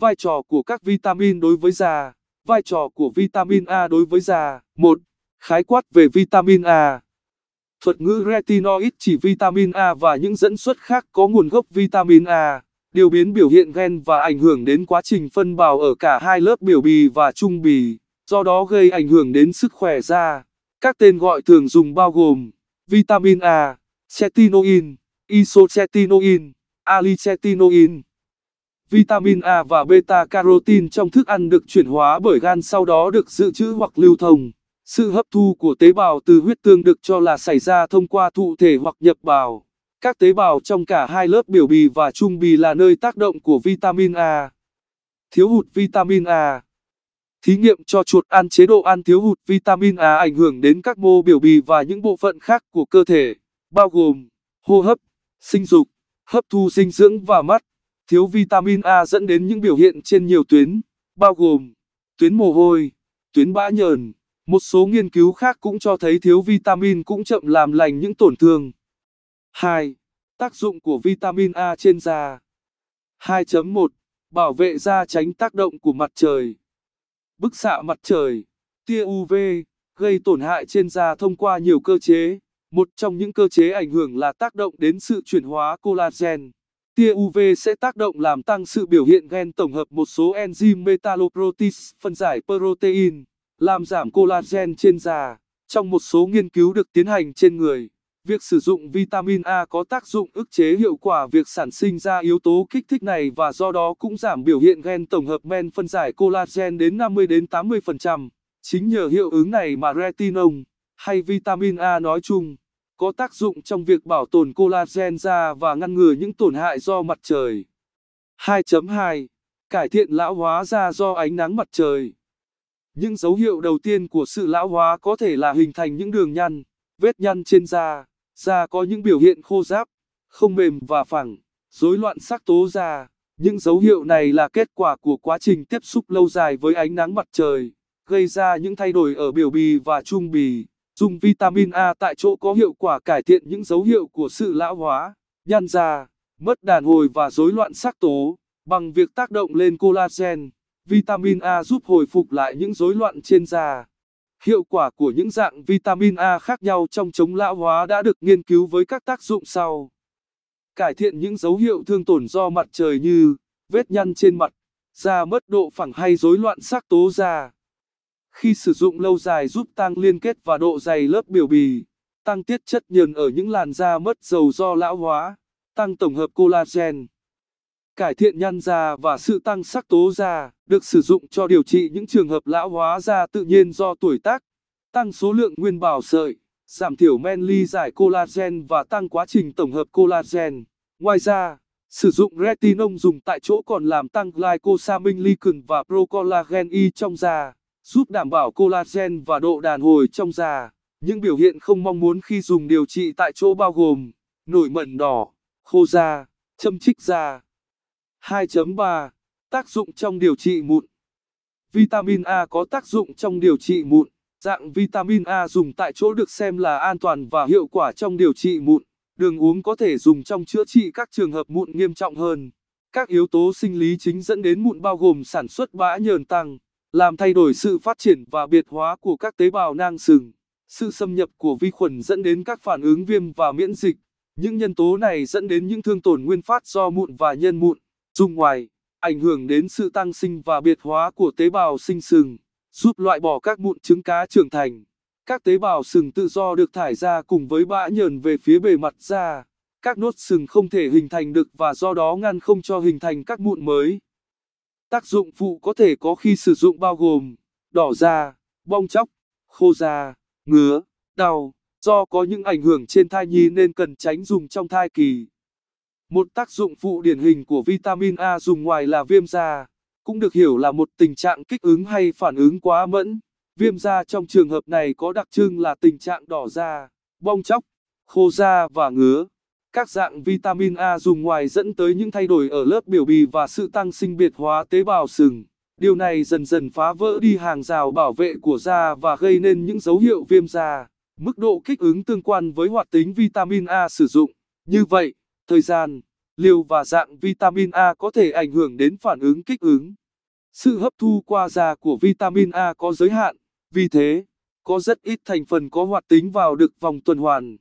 Vai trò của các vitamin đối với da Vai trò của vitamin A đối với da 1. Khái quát về vitamin A Thuật ngữ retinoid chỉ vitamin A và những dẫn xuất khác có nguồn gốc vitamin A, điều biến biểu hiện gen và ảnh hưởng đến quá trình phân bào ở cả hai lớp biểu bì và trung bì, do đó gây ảnh hưởng đến sức khỏe da. Các tên gọi thường dùng bao gồm vitamin A, cetinoin, isocetinoin, alicetinoin vitamin A và beta carotin trong thức ăn được chuyển hóa bởi gan sau đó được dự trữ hoặc lưu thông. Sự hấp thu của tế bào từ huyết tương được cho là xảy ra thông qua thụ thể hoặc nhập bào. Các tế bào trong cả hai lớp biểu bì và trung bì là nơi tác động của vitamin A. Thiếu hụt vitamin A Thí nghiệm cho chuột ăn chế độ ăn thiếu hụt vitamin A ảnh hưởng đến các mô biểu bì và những bộ phận khác của cơ thể, bao gồm hô hấp, sinh dục, hấp thu dinh dưỡng và mắt. Thiếu vitamin A dẫn đến những biểu hiện trên nhiều tuyến, bao gồm tuyến mồ hôi, tuyến bã nhờn. Một số nghiên cứu khác cũng cho thấy thiếu vitamin cũng chậm làm lành những tổn thương. 2. Tác dụng của vitamin A trên da. 2.1. Bảo vệ da tránh tác động của mặt trời. Bức xạ mặt trời, tia UV, gây tổn hại trên da thông qua nhiều cơ chế. Một trong những cơ chế ảnh hưởng là tác động đến sự chuyển hóa collagen tia UV sẽ tác động làm tăng sự biểu hiện gen tổng hợp một số enzyme metalloprotease phân giải protein, làm giảm collagen trên da. Trong một số nghiên cứu được tiến hành trên người, việc sử dụng vitamin A có tác dụng ức chế hiệu quả việc sản sinh ra yếu tố kích thích này và do đó cũng giảm biểu hiện gen tổng hợp men phân giải collagen đến 50 đến 80%. Chính nhờ hiệu ứng này mà retinol hay vitamin A nói chung có tác dụng trong việc bảo tồn collagen da và ngăn ngừa những tổn hại do mặt trời. 2.2. Cải thiện lão hóa da do ánh nắng mặt trời. Những dấu hiệu đầu tiên của sự lão hóa có thể là hình thành những đường nhăn, vết nhăn trên da, da có những biểu hiện khô ráp, không mềm và phẳng, rối loạn sắc tố da. Những dấu hiệu này là kết quả của quá trình tiếp xúc lâu dài với ánh nắng mặt trời, gây ra những thay đổi ở biểu bì và trung bì. Dùng vitamin A tại chỗ có hiệu quả cải thiện những dấu hiệu của sự lão hóa, nhăn da, mất đàn hồi và rối loạn sắc tố bằng việc tác động lên collagen. Vitamin A giúp hồi phục lại những rối loạn trên da. Hiệu quả của những dạng vitamin A khác nhau trong chống lão hóa đã được nghiên cứu với các tác dụng sau. Cải thiện những dấu hiệu thương tổn do mặt trời như vết nhăn trên mặt, da mất độ phẳng hay rối loạn sắc tố da. Khi sử dụng lâu dài giúp tăng liên kết và độ dày lớp biểu bì, tăng tiết chất nhờn ở những làn da mất dầu do lão hóa, tăng tổng hợp collagen, cải thiện nhăn da và sự tăng sắc tố da, được sử dụng cho điều trị những trường hợp lão hóa da tự nhiên do tuổi tác, tăng số lượng nguyên bào sợi, giảm thiểu men ly giải collagen và tăng quá trình tổng hợp collagen. Ngoài ra, Sử dụng retinol dùng tại chỗ còn làm tăng glycosamine và procollagen Y trong da giúp đảm bảo collagen và độ đàn hồi trong da. Những biểu hiện không mong muốn khi dùng điều trị tại chỗ bao gồm nổi mẩn đỏ, khô da, châm chích da. 2.3 Tác dụng trong điều trị mụn Vitamin A có tác dụng trong điều trị mụn. Dạng vitamin A dùng tại chỗ được xem là an toàn và hiệu quả trong điều trị mụn. Đường uống có thể dùng trong chữa trị các trường hợp mụn nghiêm trọng hơn. Các yếu tố sinh lý chính dẫn đến mụn bao gồm sản xuất bã nhờn tăng, làm thay đổi sự phát triển và biệt hóa của các tế bào nang sừng. Sự xâm nhập của vi khuẩn dẫn đến các phản ứng viêm và miễn dịch. Những nhân tố này dẫn đến những thương tổn nguyên phát do mụn và nhân mụn, dùng ngoài, ảnh hưởng đến sự tăng sinh và biệt hóa của tế bào sinh sừng, giúp loại bỏ các mụn trứng cá trưởng thành. Các tế bào sừng tự do được thải ra cùng với bã nhờn về phía bề mặt da. Các nốt sừng không thể hình thành được và do đó ngăn không cho hình thành các mụn mới. Tác dụng phụ có thể có khi sử dụng bao gồm đỏ da, bong chóc, khô da, ngứa, đau. Do có những ảnh hưởng trên thai nhi nên cần tránh dùng trong thai kỳ. Một tác dụng phụ điển hình của vitamin A dùng ngoài là viêm da, cũng được hiểu là một tình trạng kích ứng hay phản ứng quá mẫn. Viêm da trong trường hợp này có đặc trưng là tình trạng đỏ da, bong chóc, khô da và ngứa. Các dạng vitamin A dùng ngoài dẫn tới những thay đổi ở lớp biểu bì và sự tăng sinh biệt hóa tế bào sừng. Điều này dần dần phá vỡ đi hàng rào bảo vệ của da và gây nên những dấu hiệu viêm da. Mức độ kích ứng tương quan với hoạt tính vitamin A sử dụng. Như vậy, thời gian, liều và dạng vitamin A có thể ảnh hưởng đến phản ứng kích ứng. Sự hấp thu qua da của vitamin A có giới hạn, vì thế, có rất ít thành phần có hoạt tính vào được vòng tuần hoàn.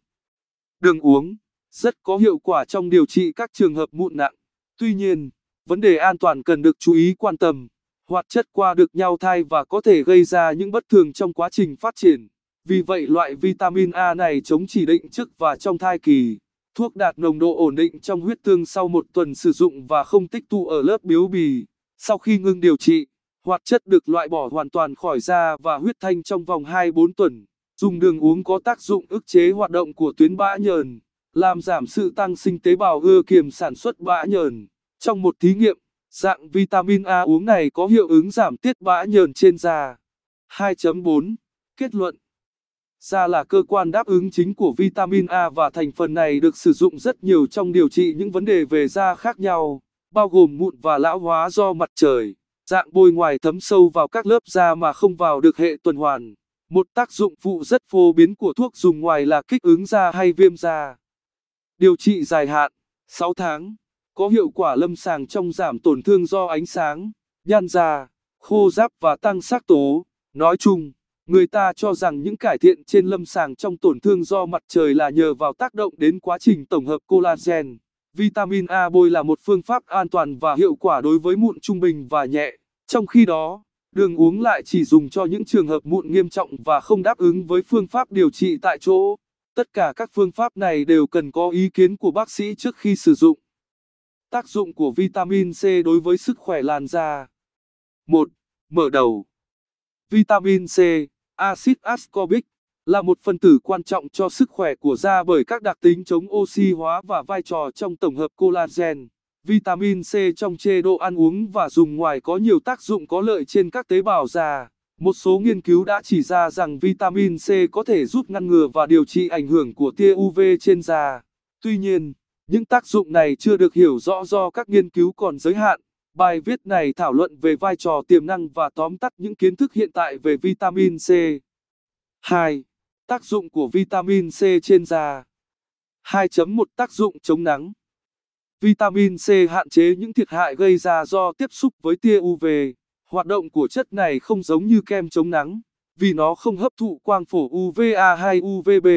Đường uống rất có hiệu quả trong điều trị các trường hợp mụn nặng. Tuy nhiên, vấn đề an toàn cần được chú ý quan tâm. Hoạt chất qua được nhau thai và có thể gây ra những bất thường trong quá trình phát triển. Vì vậy loại vitamin A này chống chỉ định trước và trong thai kỳ. Thuốc đạt nồng độ ổn định trong huyết tương sau một tuần sử dụng và không tích tụ ở lớp biếu bì. Sau khi ngưng điều trị, hoạt chất được loại bỏ hoàn toàn khỏi da và huyết thanh trong vòng 2-4 tuần. Dùng đường uống có tác dụng ức chế hoạt động của tuyến bã nhờn làm giảm sự tăng sinh tế bào ưa kiềm sản xuất bã nhờn. Trong một thí nghiệm, dạng vitamin A uống này có hiệu ứng giảm tiết bã nhờn trên da. 2.4 Kết luận Da là cơ quan đáp ứng chính của vitamin A và thành phần này được sử dụng rất nhiều trong điều trị những vấn đề về da khác nhau, bao gồm mụn và lão hóa do mặt trời, dạng bôi ngoài thấm sâu vào các lớp da mà không vào được hệ tuần hoàn. Một tác dụng phụ rất phổ biến của thuốc dùng ngoài là kích ứng da hay viêm da. Điều trị dài hạn, 6 tháng, có hiệu quả lâm sàng trong giảm tổn thương do ánh sáng, nhăn da, khô ráp và tăng sắc tố. Nói chung, người ta cho rằng những cải thiện trên lâm sàng trong tổn thương do mặt trời là nhờ vào tác động đến quá trình tổng hợp collagen. Vitamin A bôi là một phương pháp an toàn và hiệu quả đối với mụn trung bình và nhẹ. Trong khi đó, đường uống lại chỉ dùng cho những trường hợp mụn nghiêm trọng và không đáp ứng với phương pháp điều trị tại chỗ. Tất cả các phương pháp này đều cần có ý kiến của bác sĩ trước khi sử dụng. Tác dụng của vitamin C đối với sức khỏe làn da. 1. Mở đầu. Vitamin C, axit ascorbic là một phân tử quan trọng cho sức khỏe của da bởi các đặc tính chống oxy hóa và vai trò trong tổng hợp collagen. Vitamin C trong chế độ ăn uống và dùng ngoài có nhiều tác dụng có lợi trên các tế bào da. Một số nghiên cứu đã chỉ ra rằng vitamin C có thể giúp ngăn ngừa và điều trị ảnh hưởng của tia UV trên da. Tuy nhiên, những tác dụng này chưa được hiểu rõ do các nghiên cứu còn giới hạn. Bài viết này thảo luận về vai trò tiềm năng và tóm tắt những kiến thức hiện tại về vitamin C. 2. Tác dụng của vitamin C trên da. 2.1 Tác dụng chống nắng. Vitamin C hạn chế những thiệt hại gây ra do tiếp xúc với tia UV. Hoạt động của chất này không giống như kem chống nắng, vì nó không hấp thụ quang phổ UVA hay UVB.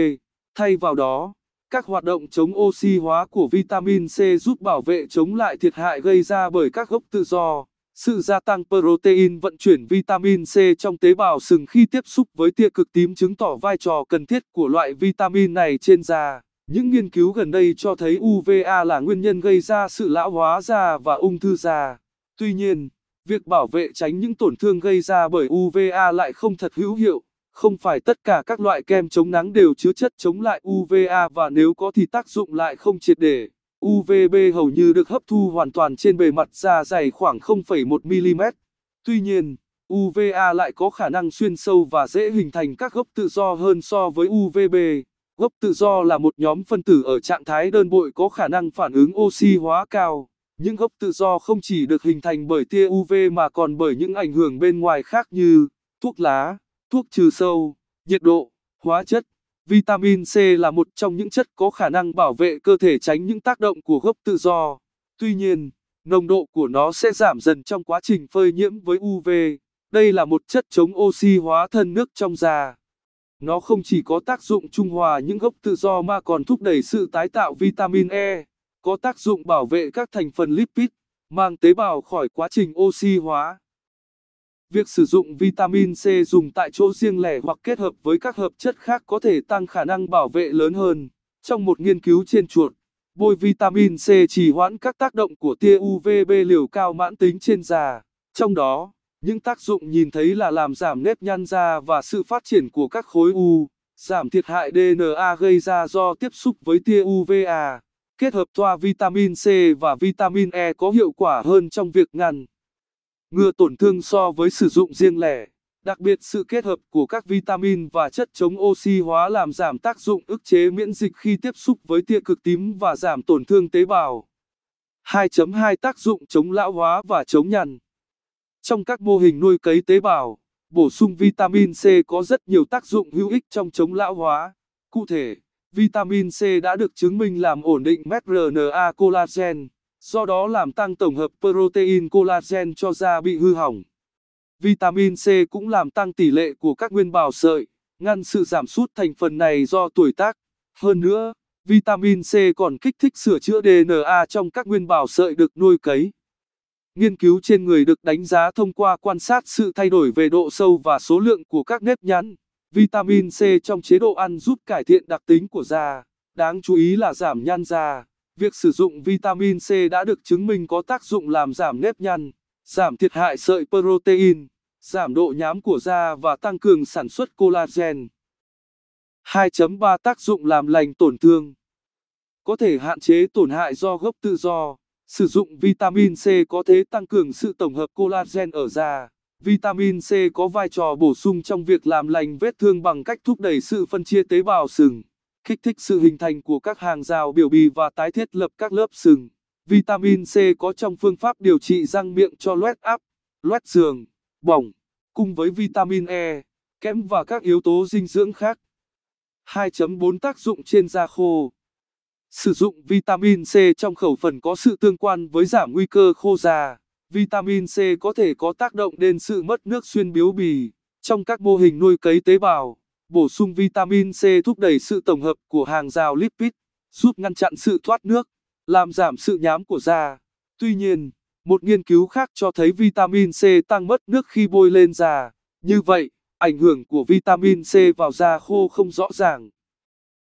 Thay vào đó, các hoạt động chống oxy hóa của vitamin C giúp bảo vệ chống lại thiệt hại gây ra bởi các gốc tự do. Sự gia tăng protein vận chuyển vitamin C trong tế bào sừng khi tiếp xúc với tia cực tím chứng tỏ vai trò cần thiết của loại vitamin này trên da. Những nghiên cứu gần đây cho thấy UVA là nguyên nhân gây ra sự lão hóa da và ung thư da. Tuy nhiên, việc bảo vệ tránh những tổn thương gây ra bởi UVA lại không thật hữu hiệu. Không phải tất cả các loại kem chống nắng đều chứa chất chống lại UVA và nếu có thì tác dụng lại không triệt để. UVB hầu như được hấp thu hoàn toàn trên bề mặt da dày khoảng 0,1 mm. Tuy nhiên, UVA lại có khả năng xuyên sâu và dễ hình thành các gốc tự do hơn so với UVB. Gốc tự do là một nhóm phân tử ở trạng thái đơn bội có khả năng phản ứng oxy hóa cao. Những gốc tự do không chỉ được hình thành bởi tia UV mà còn bởi những ảnh hưởng bên ngoài khác như thuốc lá, thuốc trừ sâu, nhiệt độ, hóa chất. Vitamin C là một trong những chất có khả năng bảo vệ cơ thể tránh những tác động của gốc tự do. Tuy nhiên, nồng độ của nó sẽ giảm dần trong quá trình phơi nhiễm với UV. Đây là một chất chống oxy hóa thân nước trong da. Nó không chỉ có tác dụng trung hòa những gốc tự do mà còn thúc đẩy sự tái tạo vitamin E có tác dụng bảo vệ các thành phần lipid, mang tế bào khỏi quá trình oxy hóa. Việc sử dụng vitamin C dùng tại chỗ riêng lẻ hoặc kết hợp với các hợp chất khác có thể tăng khả năng bảo vệ lớn hơn. Trong một nghiên cứu trên chuột, bôi vitamin C trì hoãn các tác động của tia UVB liều cao mãn tính trên da. Trong đó, những tác dụng nhìn thấy là làm giảm nếp nhăn da và sự phát triển của các khối u, giảm thiệt hại DNA gây ra do tiếp xúc với tia UVA kết hợp thoa vitamin C và vitamin E có hiệu quả hơn trong việc ngăn ngừa tổn thương so với sử dụng riêng lẻ. Đặc biệt sự kết hợp của các vitamin và chất chống oxy hóa làm giảm tác dụng ức chế miễn dịch khi tiếp xúc với tia cực tím và giảm tổn thương tế bào. 2.2 Tác dụng chống lão hóa và chống nhằn Trong các mô hình nuôi cấy tế bào, bổ sung vitamin C có rất nhiều tác dụng hữu ích trong chống lão hóa. Cụ thể, Vitamin C đã được chứng minh làm ổn định mRNA collagen, do đó làm tăng tổng hợp protein collagen cho da bị hư hỏng. Vitamin C cũng làm tăng tỷ lệ của các nguyên bào sợi, ngăn sự giảm sút thành phần này do tuổi tác. Hơn nữa, vitamin C còn kích thích sửa chữa DNA trong các nguyên bào sợi được nuôi cấy. Nghiên cứu trên người được đánh giá thông qua quan sát sự thay đổi về độ sâu và số lượng của các nếp nhăn. Vitamin C trong chế độ ăn giúp cải thiện đặc tính của da, đáng chú ý là giảm nhăn da. Việc sử dụng vitamin C đã được chứng minh có tác dụng làm giảm nếp nhăn, giảm thiệt hại sợi protein, giảm độ nhám của da và tăng cường sản xuất collagen. 2.3 Tác dụng làm lành tổn thương Có thể hạn chế tổn hại do gốc tự do, sử dụng vitamin C có thể tăng cường sự tổng hợp collagen ở da. Vitamin C có vai trò bổ sung trong việc làm lành vết thương bằng cách thúc đẩy sự phân chia tế bào sừng, kích thích sự hình thành của các hàng rào biểu bì và tái thiết lập các lớp sừng. Vitamin C có trong phương pháp điều trị răng miệng cho loét áp, loét giường, bỏng, cùng với vitamin E, kẽm và các yếu tố dinh dưỡng khác. 2.4 Tác dụng trên da khô Sử dụng vitamin C trong khẩu phần có sự tương quan với giảm nguy cơ khô da. Vitamin C có thể có tác động đến sự mất nước xuyên biếu bì trong các mô hình nuôi cấy tế bào. Bổ sung vitamin C thúc đẩy sự tổng hợp của hàng rào lipid, giúp ngăn chặn sự thoát nước, làm giảm sự nhám của da. Tuy nhiên, một nghiên cứu khác cho thấy vitamin C tăng mất nước khi bôi lên da. Như vậy, ảnh hưởng của vitamin C vào da khô không rõ ràng.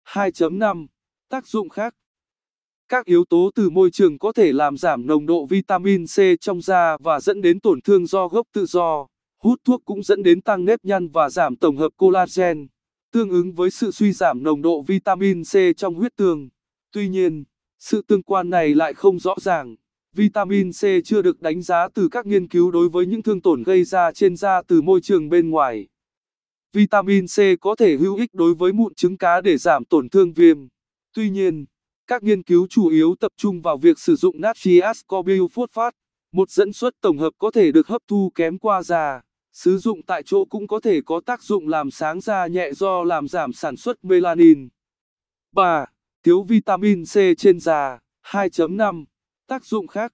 2.5 Tác dụng khác các yếu tố từ môi trường có thể làm giảm nồng độ vitamin C trong da và dẫn đến tổn thương do gốc tự do. Hút thuốc cũng dẫn đến tăng nếp nhăn và giảm tổng hợp collagen, tương ứng với sự suy giảm nồng độ vitamin C trong huyết tương. Tuy nhiên, sự tương quan này lại không rõ ràng. Vitamin C chưa được đánh giá từ các nghiên cứu đối với những thương tổn gây ra trên da từ môi trường bên ngoài. Vitamin C có thể hữu ích đối với mụn trứng cá để giảm tổn thương viêm. Tuy nhiên, các nghiên cứu chủ yếu tập trung vào việc sử dụng natri ascorbyl phosphate, một dẫn xuất tổng hợp có thể được hấp thu kém qua da. Sử dụng tại chỗ cũng có thể có tác dụng làm sáng da nhẹ do làm giảm sản xuất melanin. 3. Thiếu vitamin C trên da 2.5. Tác dụng khác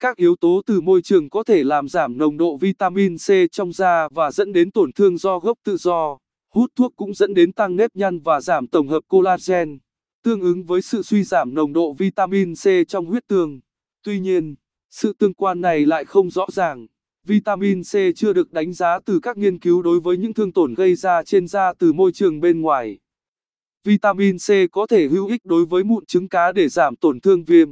các yếu tố từ môi trường có thể làm giảm nồng độ vitamin C trong da và dẫn đến tổn thương do gốc tự do. Hút thuốc cũng dẫn đến tăng nếp nhăn và giảm tổng hợp collagen tương ứng với sự suy giảm nồng độ vitamin C trong huyết tương. Tuy nhiên, sự tương quan này lại không rõ ràng. Vitamin C chưa được đánh giá từ các nghiên cứu đối với những thương tổn gây ra trên da từ môi trường bên ngoài. Vitamin C có thể hữu ích đối với mụn trứng cá để giảm tổn thương viêm.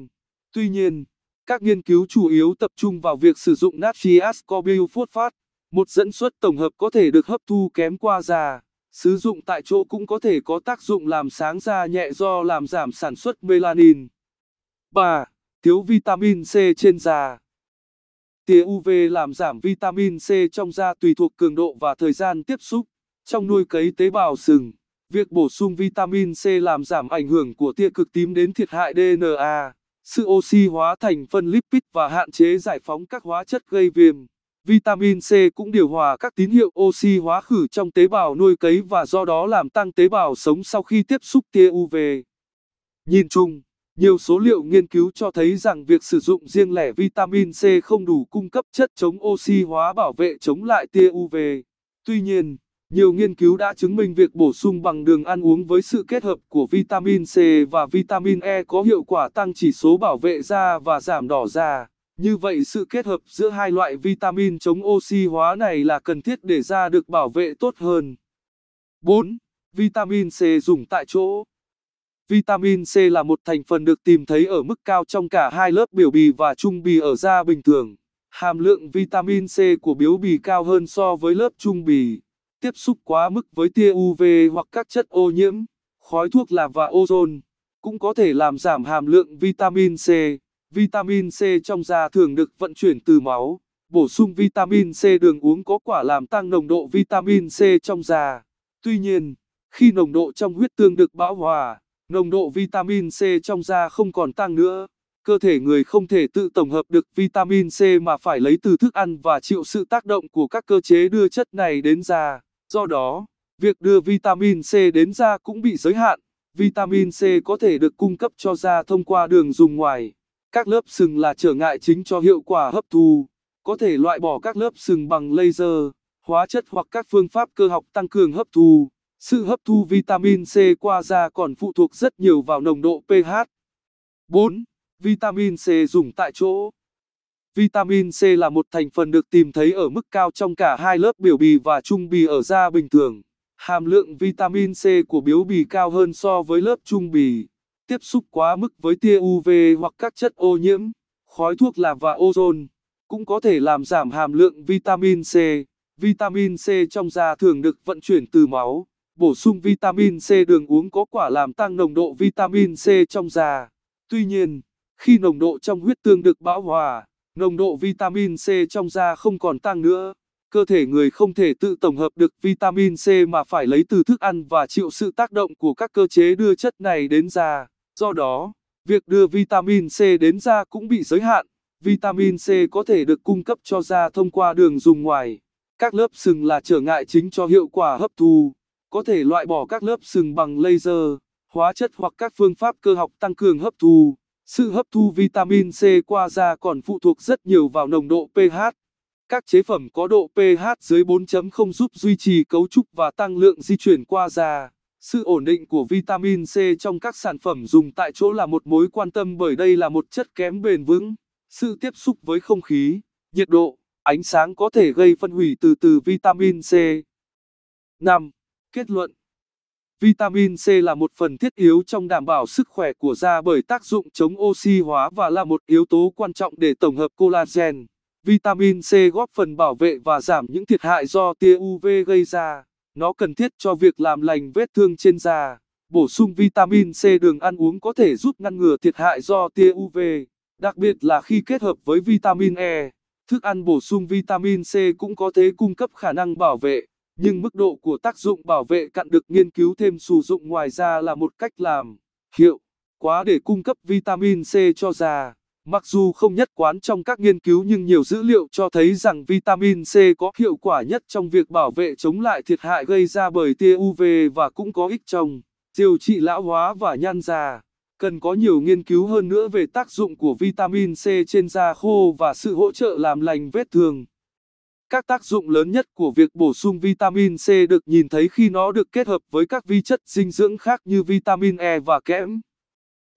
Tuy nhiên, các nghiên cứu chủ yếu tập trung vào việc sử dụng natri ascorbyl phosphate, một dẫn xuất tổng hợp có thể được hấp thu kém qua da. Sử dụng tại chỗ cũng có thể có tác dụng làm sáng da nhẹ do làm giảm sản xuất melanin. 3. Thiếu vitamin C trên da Tia UV làm giảm vitamin C trong da tùy thuộc cường độ và thời gian tiếp xúc. Trong nuôi cấy tế bào sừng, việc bổ sung vitamin C làm giảm ảnh hưởng của tia cực tím đến thiệt hại DNA, sự oxy hóa thành phân lipid và hạn chế giải phóng các hóa chất gây viêm. Vitamin C cũng điều hòa các tín hiệu oxy hóa khử trong tế bào nuôi cấy và do đó làm tăng tế bào sống sau khi tiếp xúc tia UV. Nhìn chung, nhiều số liệu nghiên cứu cho thấy rằng việc sử dụng riêng lẻ vitamin C không đủ cung cấp chất chống oxy hóa bảo vệ chống lại tia UV. Tuy nhiên, nhiều nghiên cứu đã chứng minh việc bổ sung bằng đường ăn uống với sự kết hợp của vitamin C và vitamin E có hiệu quả tăng chỉ số bảo vệ da và giảm đỏ da. Như vậy sự kết hợp giữa hai loại vitamin chống oxy hóa này là cần thiết để da được bảo vệ tốt hơn. 4. Vitamin C dùng tại chỗ Vitamin C là một thành phần được tìm thấy ở mức cao trong cả hai lớp biểu bì và trung bì ở da bình thường. Hàm lượng vitamin C của biểu bì cao hơn so với lớp trung bì. Tiếp xúc quá mức với tia UV hoặc các chất ô nhiễm, khói thuốc lá và ozone cũng có thể làm giảm hàm lượng vitamin C. Vitamin C trong da thường được vận chuyển từ máu. Bổ sung vitamin C đường uống có quả làm tăng nồng độ vitamin C trong da. Tuy nhiên, khi nồng độ trong huyết tương được bão hòa, nồng độ vitamin C trong da không còn tăng nữa. Cơ thể người không thể tự tổng hợp được vitamin C mà phải lấy từ thức ăn và chịu sự tác động của các cơ chế đưa chất này đến da. Do đó, việc đưa vitamin C đến da cũng bị giới hạn. Vitamin C có thể được cung cấp cho da thông qua đường dùng ngoài. Các lớp sừng là trở ngại chính cho hiệu quả hấp thu. Có thể loại bỏ các lớp sừng bằng laser, hóa chất hoặc các phương pháp cơ học tăng cường hấp thu. Sự hấp thu vitamin C qua da còn phụ thuộc rất nhiều vào nồng độ pH. 4. Vitamin C dùng tại chỗ. Vitamin C là một thành phần được tìm thấy ở mức cao trong cả hai lớp biểu bì và trung bì ở da bình thường. Hàm lượng vitamin C của biểu bì cao hơn so với lớp trung bì tiếp xúc quá mức với tia UV hoặc các chất ô nhiễm, khói thuốc lá và ozone, cũng có thể làm giảm hàm lượng vitamin C. Vitamin C trong da thường được vận chuyển từ máu. Bổ sung vitamin C đường uống có quả làm tăng nồng độ vitamin C trong da. Tuy nhiên, khi nồng độ trong huyết tương được bão hòa, nồng độ vitamin C trong da không còn tăng nữa. Cơ thể người không thể tự tổng hợp được vitamin C mà phải lấy từ thức ăn và chịu sự tác động của các cơ chế đưa chất này đến da. Do đó, việc đưa vitamin C đến da cũng bị giới hạn. Vitamin C có thể được cung cấp cho da thông qua đường dùng ngoài. Các lớp sừng là trở ngại chính cho hiệu quả hấp thu. Có thể loại bỏ các lớp sừng bằng laser, hóa chất hoặc các phương pháp cơ học tăng cường hấp thu. Sự hấp thu vitamin C qua da còn phụ thuộc rất nhiều vào nồng độ pH. Các chế phẩm có độ pH dưới 4.0 giúp duy trì cấu trúc và tăng lượng di chuyển qua da. Sự ổn định của vitamin C trong các sản phẩm dùng tại chỗ là một mối quan tâm bởi đây là một chất kém bền vững. Sự tiếp xúc với không khí, nhiệt độ, ánh sáng có thể gây phân hủy từ từ vitamin C. 5. Kết luận Vitamin C là một phần thiết yếu trong đảm bảo sức khỏe của da bởi tác dụng chống oxy hóa và là một yếu tố quan trọng để tổng hợp collagen. Vitamin C góp phần bảo vệ và giảm những thiệt hại do tia UV gây ra. Nó cần thiết cho việc làm lành vết thương trên da. Bổ sung vitamin C đường ăn uống có thể giúp ngăn ngừa thiệt hại do tia UV, đặc biệt là khi kết hợp với vitamin E. Thức ăn bổ sung vitamin C cũng có thể cung cấp khả năng bảo vệ, nhưng mức độ của tác dụng bảo vệ cặn được nghiên cứu thêm sử dụng ngoài ra là một cách làm hiệu quá để cung cấp vitamin C cho da. Mặc dù không nhất quán trong các nghiên cứu nhưng nhiều dữ liệu cho thấy rằng vitamin C có hiệu quả nhất trong việc bảo vệ chống lại thiệt hại gây ra bởi tia UV và cũng có ích trong điều trị lão hóa và nhan già. Cần có nhiều nghiên cứu hơn nữa về tác dụng của vitamin C trên da khô và sự hỗ trợ làm lành vết thương. Các tác dụng lớn nhất của việc bổ sung vitamin C được nhìn thấy khi nó được kết hợp với các vi chất dinh dưỡng khác như vitamin E và kẽm.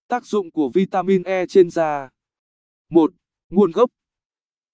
Tác dụng của vitamin E trên da 1. Nguồn gốc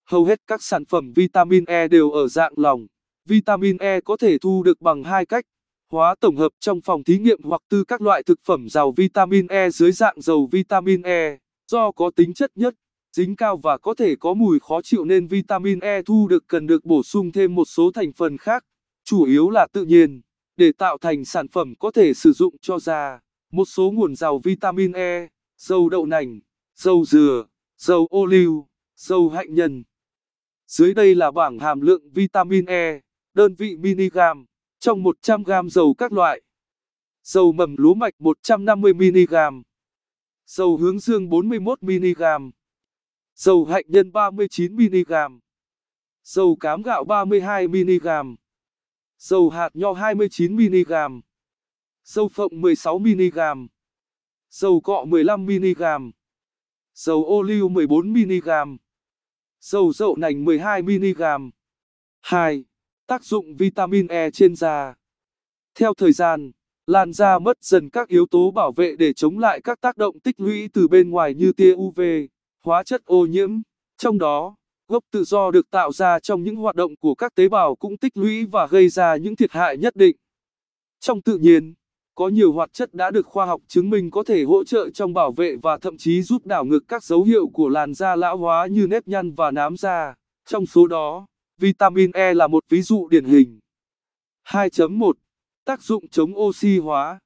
Hầu hết các sản phẩm vitamin E đều ở dạng lòng. Vitamin E có thể thu được bằng hai cách, hóa tổng hợp trong phòng thí nghiệm hoặc từ các loại thực phẩm giàu vitamin E dưới dạng dầu vitamin E, do có tính chất nhất, dính cao và có thể có mùi khó chịu nên vitamin E thu được cần được bổ sung thêm một số thành phần khác, chủ yếu là tự nhiên, để tạo thành sản phẩm có thể sử dụng cho da. Một số nguồn giàu vitamin E, dầu đậu nành, dầu dừa, dầu ô liu, dầu hạnh nhân. Dưới đây là bảng hàm lượng vitamin E, đơn vị miligam, trong 100 gram dầu các loại. Dầu mầm lúa mạch 150 mg. Dầu hướng dương 41 mg. Dầu hạnh nhân 39 mg. Dầu cám gạo 32 mg. Dầu hạt nho 29 mg. Dầu phộng 16 mg. Dầu cọ 15 mg dầu ô liu 14mg, dầu dậu nành 12mg. 2. Tác dụng vitamin E trên da. Theo thời gian, làn da mất dần các yếu tố bảo vệ để chống lại các tác động tích lũy từ bên ngoài như tia UV, hóa chất ô nhiễm, trong đó gốc tự do được tạo ra trong những hoạt động của các tế bào cũng tích lũy và gây ra những thiệt hại nhất định. Trong tự nhiên, có nhiều hoạt chất đã được khoa học chứng minh có thể hỗ trợ trong bảo vệ và thậm chí giúp đảo ngược các dấu hiệu của làn da lão hóa như nếp nhăn và nám da. Trong số đó, vitamin E là một ví dụ điển hình. 2.1 Tác dụng chống oxy hóa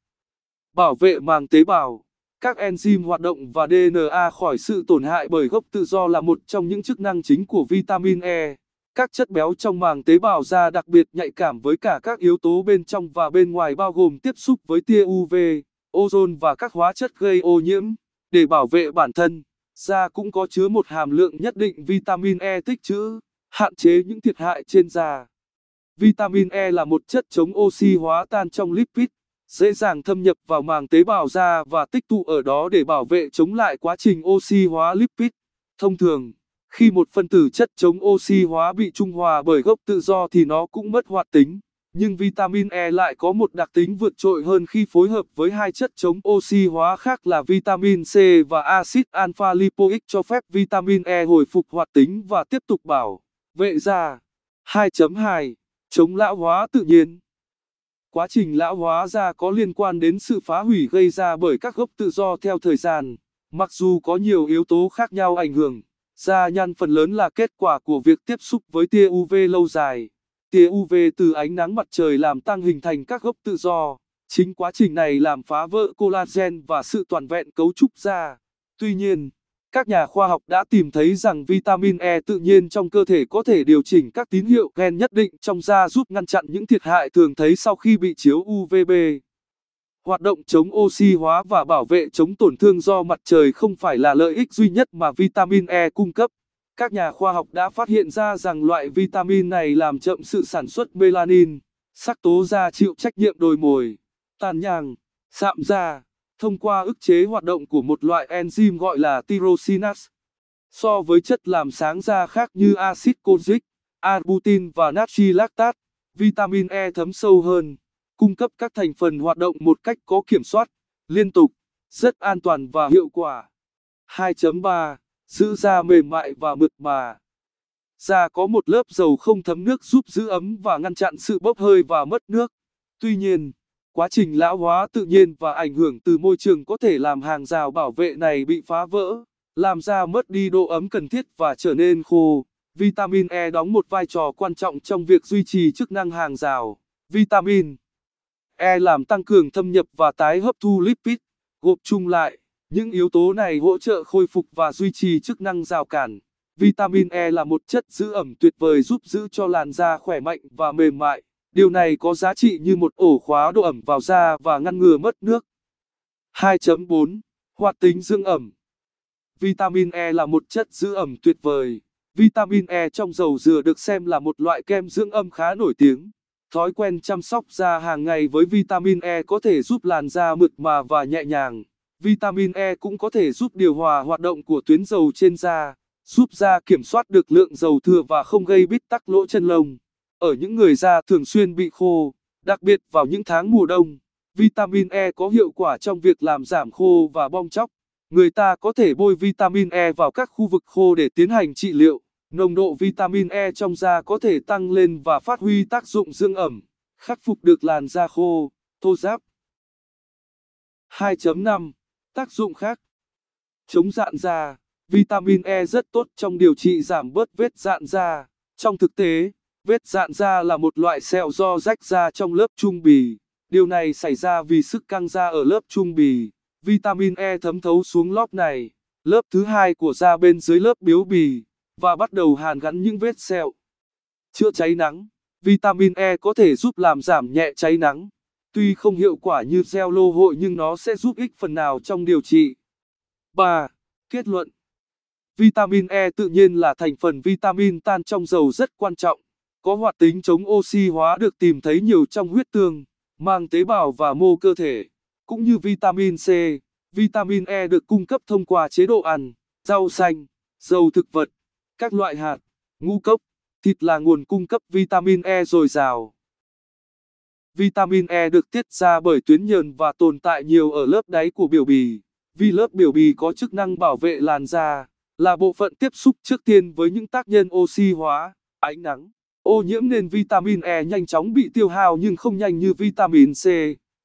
Bảo vệ màng tế bào các enzyme hoạt động và DNA khỏi sự tổn hại bởi gốc tự do là một trong những chức năng chính của vitamin E. Các chất béo trong màng tế bào da đặc biệt nhạy cảm với cả các yếu tố bên trong và bên ngoài bao gồm tiếp xúc với tia UV, ozone và các hóa chất gây ô nhiễm. Để bảo vệ bản thân, da cũng có chứa một hàm lượng nhất định vitamin E tích trữ, hạn chế những thiệt hại trên da. Vitamin E là một chất chống oxy hóa tan trong lipid, dễ dàng thâm nhập vào màng tế bào da và tích tụ ở đó để bảo vệ chống lại quá trình oxy hóa lipid. Thông thường khi một phân tử chất chống oxy hóa bị trung hòa bởi gốc tự do thì nó cũng mất hoạt tính, nhưng vitamin E lại có một đặc tính vượt trội hơn khi phối hợp với hai chất chống oxy hóa khác là vitamin C và axit alpha lipoic cho phép vitamin E hồi phục hoạt tính và tiếp tục bảo vệ da. 2.2 Chống lão hóa tự nhiên Quá trình lão hóa da có liên quan đến sự phá hủy gây ra bởi các gốc tự do theo thời gian, mặc dù có nhiều yếu tố khác nhau ảnh hưởng. Da nhăn phần lớn là kết quả của việc tiếp xúc với tia UV lâu dài. Tia UV từ ánh nắng mặt trời làm tăng hình thành các gốc tự do. Chính quá trình này làm phá vỡ collagen và sự toàn vẹn cấu trúc da. Tuy nhiên, các nhà khoa học đã tìm thấy rằng vitamin E tự nhiên trong cơ thể có thể điều chỉnh các tín hiệu gen nhất định trong da giúp ngăn chặn những thiệt hại thường thấy sau khi bị chiếu UVB. Hoạt động chống oxy hóa và bảo vệ chống tổn thương do mặt trời không phải là lợi ích duy nhất mà vitamin E cung cấp. Các nhà khoa học đã phát hiện ra rằng loại vitamin này làm chậm sự sản xuất melanin, sắc tố da chịu trách nhiệm đồi mồi, tàn nhang, sạm da, thông qua ức chế hoạt động của một loại enzyme gọi là tyrosinase. So với chất làm sáng da khác như axit kojic, arbutin và natri lactat, vitamin E thấm sâu hơn cung cấp các thành phần hoạt động một cách có kiểm soát, liên tục, rất an toàn và hiệu quả. 2.3. Giữ da mềm mại và mượt mà. Da có một lớp dầu không thấm nước giúp giữ ấm và ngăn chặn sự bốc hơi và mất nước. Tuy nhiên, quá trình lão hóa tự nhiên và ảnh hưởng từ môi trường có thể làm hàng rào bảo vệ này bị phá vỡ, làm da mất đi độ ấm cần thiết và trở nên khô. Vitamin E đóng một vai trò quan trọng trong việc duy trì chức năng hàng rào. Vitamin E làm tăng cường thâm nhập và tái hấp thu lipid. Gộp chung lại, những yếu tố này hỗ trợ khôi phục và duy trì chức năng rào cản. Vitamin E là một chất giữ ẩm tuyệt vời giúp giữ cho làn da khỏe mạnh và mềm mại. Điều này có giá trị như một ổ khóa độ ẩm vào da và ngăn ngừa mất nước. 2.4. Hoạt tính dưỡng ẩm Vitamin E là một chất giữ ẩm tuyệt vời. Vitamin E trong dầu dừa được xem là một loại kem dưỡng âm khá nổi tiếng. Thói quen chăm sóc da hàng ngày với vitamin E có thể giúp làn da mượt mà và nhẹ nhàng. Vitamin E cũng có thể giúp điều hòa hoạt động của tuyến dầu trên da, giúp da kiểm soát được lượng dầu thừa và không gây bít tắc lỗ chân lông. Ở những người da thường xuyên bị khô, đặc biệt vào những tháng mùa đông, vitamin E có hiệu quả trong việc làm giảm khô và bong chóc. Người ta có thể bôi vitamin E vào các khu vực khô để tiến hành trị liệu. Nồng độ vitamin E trong da có thể tăng lên và phát huy tác dụng dưỡng ẩm, khắc phục được làn da khô, thô ráp. 2.5. Tác dụng khác Chống dạn da, vitamin E rất tốt trong điều trị giảm bớt vết dạn da. Trong thực tế, vết dạn da là một loại sẹo do rách da trong lớp trung bì. Điều này xảy ra vì sức căng da ở lớp trung bì. Vitamin E thấm thấu xuống lớp này, lớp thứ hai của da bên dưới lớp biếu bì và bắt đầu hàn gắn những vết sẹo. Chữa cháy nắng, vitamin E có thể giúp làm giảm nhẹ cháy nắng. Tuy không hiệu quả như gel lô hội nhưng nó sẽ giúp ích phần nào trong điều trị. 3. Kết luận Vitamin E tự nhiên là thành phần vitamin tan trong dầu rất quan trọng, có hoạt tính chống oxy hóa được tìm thấy nhiều trong huyết tương, mang tế bào và mô cơ thể, cũng như vitamin C. Vitamin E được cung cấp thông qua chế độ ăn, rau xanh, dầu thực vật, các loại hạt, ngũ cốc, thịt là nguồn cung cấp vitamin E dồi dào. Vitamin E được tiết ra bởi tuyến nhờn và tồn tại nhiều ở lớp đáy của biểu bì. Vì lớp biểu bì có chức năng bảo vệ làn da, là bộ phận tiếp xúc trước tiên với những tác nhân oxy hóa, ánh nắng, ô nhiễm nên vitamin E nhanh chóng bị tiêu hao nhưng không nhanh như vitamin C.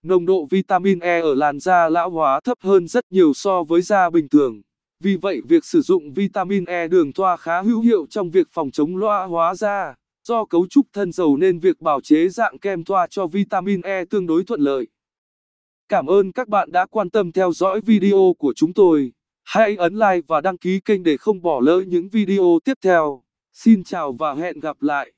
Nồng độ vitamin E ở làn da lão hóa thấp hơn rất nhiều so với da bình thường. Vì vậy việc sử dụng vitamin E đường thoa khá hữu hiệu trong việc phòng chống loa hóa da. Do cấu trúc thân dầu nên việc bào chế dạng kem thoa cho vitamin E tương đối thuận lợi. Cảm ơn các bạn đã quan tâm theo dõi video của chúng tôi. Hãy ấn like và đăng ký kênh để không bỏ lỡ những video tiếp theo. Xin chào và hẹn gặp lại.